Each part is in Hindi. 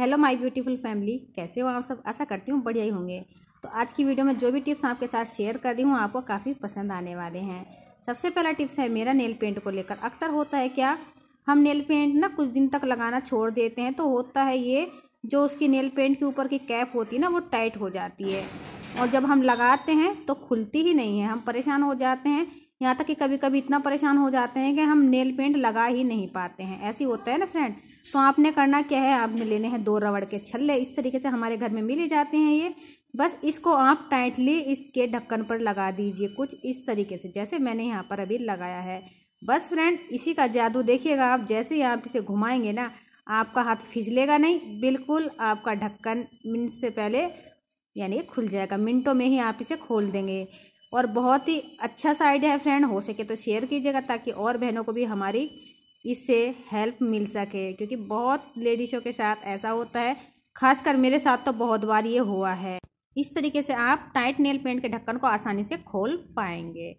हेलो माय ब्यूटीफुल फैमिली कैसे हो आप सब ऐसा करती हूँ बढ़िया ही होंगे तो आज की वीडियो में जो भी टिप्स आपके साथ शेयर कर रही हूँ आपको काफ़ी पसंद आने वाले हैं सबसे पहला टिप्स है मेरा नेल पेंट को लेकर अक्सर होता है क्या हम नेल पेंट ना कुछ दिन तक लगाना छोड़ देते हैं तो होता है ये जो उसकी नेल पेंट के ऊपर की कैप होती है ना वो टाइट हो जाती है और जब हम लगाते हैं तो खुलती ही नहीं है हम परेशान हो जाते हैं यहाँ तक कि कभी कभी इतना परेशान हो जाते हैं कि हम नेल पेंट लगा ही नहीं पाते हैं ऐसे होता है ना फ्रेंड तो आपने करना क्या है आपने लेने हैं दो रबड़ के छल्ले इस तरीके से हमारे घर में मिले जाते हैं ये बस इसको आप टाइटली इसके ढक्कन पर लगा दीजिए कुछ इस तरीके से जैसे मैंने यहाँ पर अभी लगाया है बस फ्रेंड इसी का जादू देखिएगा आप जैसे ही आप इसे घुमाएंगे ना आपका हाथ फिजलेगा नहीं बिल्कुल आपका ढक्कन मिनट से पहले यानी खुल जाएगा मिनटों में ही आप इसे खोल देंगे और बहुत ही अच्छा सा आइडिया है फ्रेंड हो सके तो शेयर कीजिएगा ताकि और बहनों को भी हमारी इससे हेल्प मिल सके क्योंकि बहुत लेडीज़ों के साथ ऐसा होता है खासकर मेरे साथ तो बहुत बार ये हुआ है इस तरीके से आप टाइट नेल पेंट के ढक्कन को आसानी से खोल पाएंगे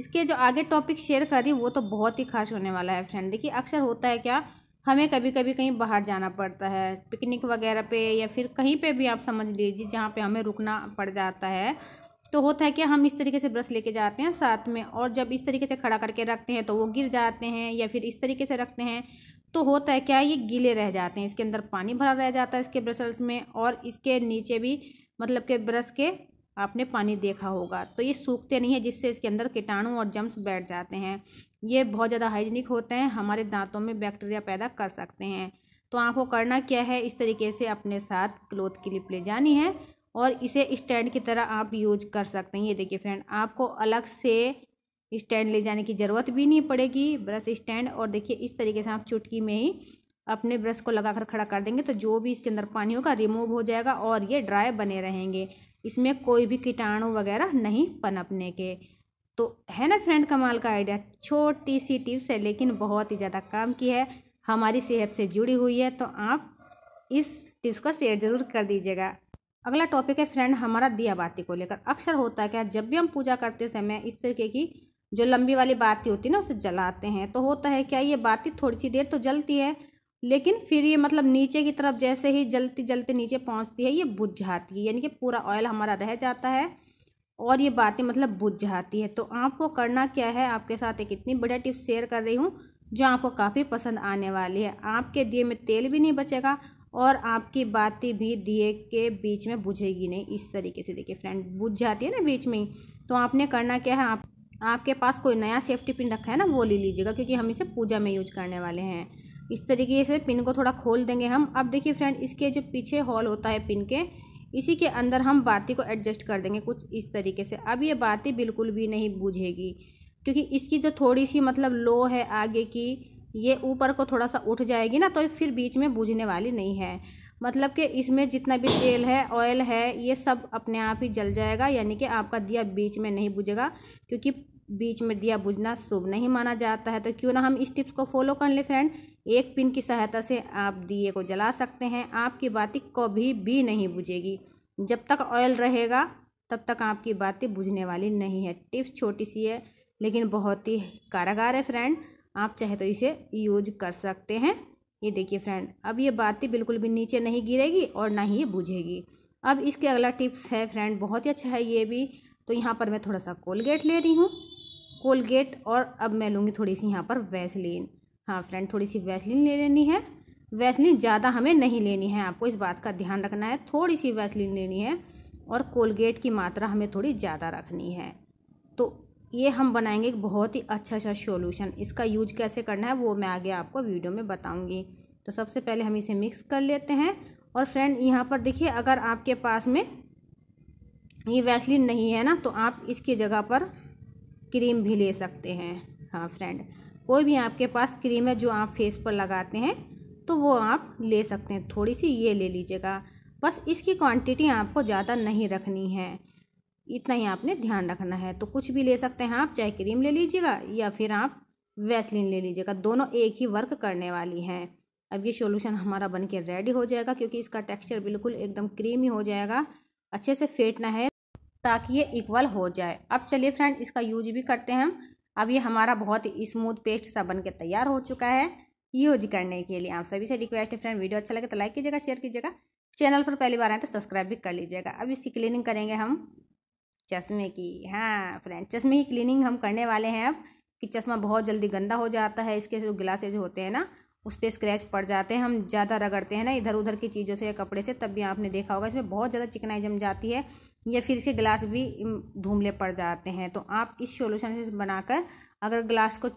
इसके जो आगे टॉपिक शेयर कर रही वो तो बहुत ही खास होने वाला है फ्रेंड देखिए अक्सर होता है क्या हमें कभी कभी कहीं बाहर जाना पड़ता है पिकनिक वगैरह पे या फिर कहीं पे भी आप समझ लीजिए जहाँ पे हमें रुकना पड़ जाता है तो होता है कि हम इस तरीके से ब्रश लेके जाते हैं साथ में और जब इस तरीके से खड़ा करके रखते हैं तो वो गिर जाते हैं या फिर इस तरीके से रखते हैं तो होता है क्या ये गीले रह जाते हैं इसके अंदर पानी भरा रह जाता है इसके ब्रशल्स में और इसके नीचे भी मतलब के ब्रश के आपने पानी देखा होगा तो ये सूखते नहीं है जिससे इसके अंदर कीटाणु और जम्स बैठ जाते हैं ये बहुत ज़्यादा हाइजीनिक होते हैं हमारे दांतों में बैक्टीरिया पैदा कर सकते हैं तो आपको करना क्या है इस तरीके से अपने साथ क्लोथ क्लिप ले जानी है और इसे स्टैंड की तरह आप यूज कर सकते हैं ये देखिए फ्रेंड आपको अलग से स्टैंड ले जाने की ज़रूरत भी नहीं पड़ेगी ब्रश स्टैंड और देखिए इस तरीके से आप चुटकी में ही अपने ब्रश को लगाकर खड़ा कर देंगे तो जो भी इसके अंदर पानी होगा रिमूव हो जाएगा और ये ड्राई बने रहेंगे इसमें कोई भी कीटाणु वगैरह नहीं पनपने के तो है ना फ्रेंड कमाल का आइडिया छोटी सी टिप्स है लेकिन बहुत ही ज़्यादा काम की है हमारी सेहत से जुड़ी हुई है तो आप इस टिप्स को शेयर ज़रूर कर दीजिएगा अगला टॉपिक है फ्रेंड हमारा दिया बाती को लेकर अक्सर होता है क्या जब भी हम पूजा करते समय इस तरीके की जो लंबी वाली बाती होती है ना उसे जलाते हैं तो होता है क्या ये बाती थोड़ी सी देर तो जलती है लेकिन फिर ये मतलब नीचे की तरफ जैसे ही जलती जलती नीचे पहुंचती है ये बुझ जाती है यानी कि पूरा ऑयल हमारा रह जाता है और ये बातें मतलब बुझ जाती है तो आपको करना क्या है आपके साथ एक इतनी बढ़िया टिप्स शेयर कर रही हूँ जो आपको काफ़ी पसंद आने वाली है आपके दिए में तेल भी नहीं बचेगा और आपकी बातें भी दिए के बीच में बुझेगी नहीं इस तरीके से देखिए फ्रेंड बुझ जाती है ना बीच में ही तो आपने करना क्या है आप आपके पास कोई नया सेफ्टी पिन रखा है ना वो ले लीजिएगा क्योंकि हम इसे पूजा में यूज करने वाले हैं इस तरीके से पिन को थोड़ा खोल देंगे हम अब देखिए फ्रेंड इसके जो पीछे हॉल होता है पिन के इसी के अंदर हम बाती को एडजस्ट कर देंगे कुछ इस तरीके से अब ये बाती बिल्कुल भी नहीं बुझेगी क्योंकि इसकी जो थोड़ी सी मतलब लो है आगे की ये ऊपर को थोड़ा सा उठ जाएगी ना तो फिर बीच में बूझने वाली नहीं है मतलब कि इसमें जितना भी तेल है ऑयल है ये सब अपने आप ही जल जाएगा यानी कि आपका दिया बीच में नहीं बुझेगा क्योंकि बीच में दिया बुझना शुभ नहीं माना जाता है तो क्यों ना हम इस टिप्स को फॉलो कर ले फ्रेंड एक पिन की सहायता से आप दिए को जला सकते हैं आपकी बाती कभी भी नहीं बुझेगी जब तक ऑयल रहेगा तब तक आपकी बाती बुझने वाली नहीं है टिप्स छोटी सी है लेकिन बहुत ही कारागार है फ्रेंड आप चाहे तो इसे यूज कर सकते हैं ये देखिए फ्रेंड अब ये बाती बिल्कुल भी नीचे नहीं गिरेगी और ना ही ये बुझेगी अब इसके अगला टिप्स है फ्रेंड बहुत ही अच्छा है ये भी तो यहाँ पर मैं थोड़ा सा कोलगेट ले रही हूँ कोलगेट और अब मैं लूँगी थोड़ी सी यहाँ पर वैसलिन हाँ फ्रेंड थोड़ी सी वैसलिन ले लेनी है वैसलिन ज़्यादा हमें नहीं लेनी है आपको इस बात का ध्यान रखना है थोड़ी सी वैसलिन लेनी है और कोलगेट की मात्रा हमें थोड़ी ज़्यादा रखनी है तो ये हम बनाएंगे बहुत ही अच्छा सा सोल्यूशन इसका यूज कैसे करना है वो मैं आगे आपको वीडियो में बताऊंगी तो सबसे पहले हम इसे मिक्स कर लेते हैं और फ्रेंड यहाँ पर देखिए अगर आपके पास में ये वैसलिन नहीं है ना तो आप इसकी जगह पर क्रीम भी ले सकते हैं हाँ फ्रेंड कोई भी आपके पास क्रीम है जो आप फेस पर लगाते हैं तो वो आप ले सकते हैं थोड़ी सी ये ले लीजिएगा बस इसकी क्वांटिटी आपको ज़्यादा नहीं रखनी है इतना ही आपने ध्यान रखना है तो कुछ भी ले सकते हैं आप चाहे क्रीम ले लीजिएगा या फिर आप वैसलिन ले लीजिएगा दोनों एक ही वर्क करने वाली हैं अब ये सोल्यूशन हमारा बन के रेडी हो जाएगा क्योंकि इसका टेक्स्चर बिल्कुल एकदम क्रीमी हो जाएगा अच्छे से फेंटना है ताकि ये इक्वल हो जाए अब चलिए फ्रेंड इसका यूज भी करते हैं अब ये हमारा बहुत ही स्मूथ पेस्ट सा बन के तैयार हो चुका है यूज करने के लिए आप सभी से रिक्वेस्ट है फ्रेंड वीडियो अच्छा लगे तो लाइक कीजिएगा शेयर कीजिएगा चैनल पर पहली बार आए तो सब्सक्राइब भी कर लीजिएगा अब इसकी क्लीनिंग करेंगे हम चश्मे की हाँ फ्रेंड चश्मे की क्लीनिंग हम करने वाले हैं अब कि चश्मा बहुत जल्दी गंदा हो जाता है इसके जो ग्लासेज होते हैं ना उस पर स्क्रैच पड़ जाते हैं हम ज़्यादा रगड़ते हैं ना इधर उधर की चीज़ों से या कपड़े से तब भी आपने देखा होगा इसमें बहुत ज़्यादा चिकनाई जम जाती है या फिर इसके ग्लास भी धूमले पड़ जाते हैं तो आप इस सोल्यूशन से बनाकर अगर ग्लास को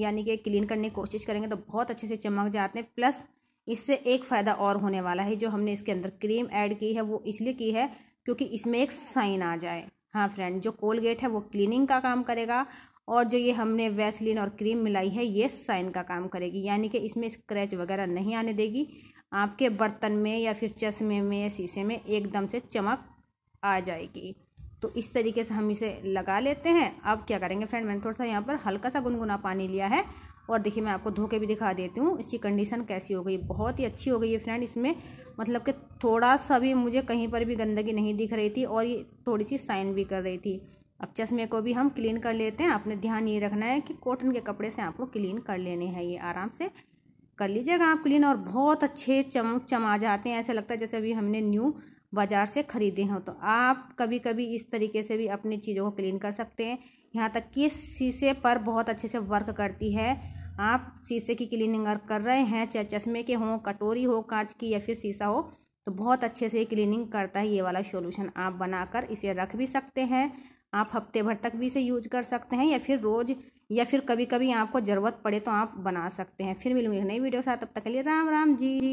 यानी कि क्लीन करने की कोशिश करेंगे तो बहुत अच्छे से चमक जाते हैं प्लस इससे एक फ़ायदा और होने वाला है जो हमने इसके अंदर क्रीम ऐड की है वो इसलिए की है क्योंकि इसमें एक साइन आ जाए हाँ फ्रेंड जो कोलगेट है वो क्लीनिंग का काम करेगा और जो ये हमने वैसलिन और क्रीम मिलाई है ये साइन का काम करेगी यानी कि इसमें स्क्रैच वगैरह नहीं आने देगी आपके बर्तन में या फिर चश्मे में या शीशे में एकदम से चमक आ जाएगी तो इस तरीके से हम इसे लगा लेते हैं अब क्या करेंगे फ्रेंड मैंने थोड़ा सा यहाँ पर हल्का सा गुनगुना पानी लिया है और देखिए मैं आपको धो के भी दिखा देती हूँ इसकी कंडीशन कैसी हो गई बहुत ही अच्छी हो गई है फ्रेंड इसमें मतलब कि थोड़ा सा भी मुझे कहीं पर भी गंदगी नहीं दिख रही थी और ये थोड़ी सी साइन भी कर रही थी अब चश्मे को भी हम क्लीन कर लेते हैं आपने ध्यान ये रखना है कि कॉटन के कपड़े से आपको क्लीन कर लेने हैं ये आराम से कर लीजिएगा आप क्लीन और बहुत अच्छे चमक चमा जाते हैं ऐसा लगता है जैसे अभी हमने न्यू बाज़ार से ख़रीदे हों तो आप कभी कभी इस तरीके से भी अपनी चीज़ों को क्लीन कर सकते हैं यहाँ तक कि शीशे पर बहुत अच्छे से वर्क करती है आप शीशे की क्लीनिंग कर रहे हैं चाहे चश्मे के हों कटोरी हो कांच की या फिर शीशा हो तो बहुत अच्छे से क्लीनिंग करता है ये वाला सोल्यूशन आप बनाकर इसे रख भी सकते हैं आप हफ्ते भर तक भी इसे यूज कर सकते हैं या फिर रोज़ या फिर कभी कभी आपको ज़रूरत पड़े तो आप बना सकते हैं फिर मिलूंगी नई वीडियो साथ तब तक के लिए राम राम जी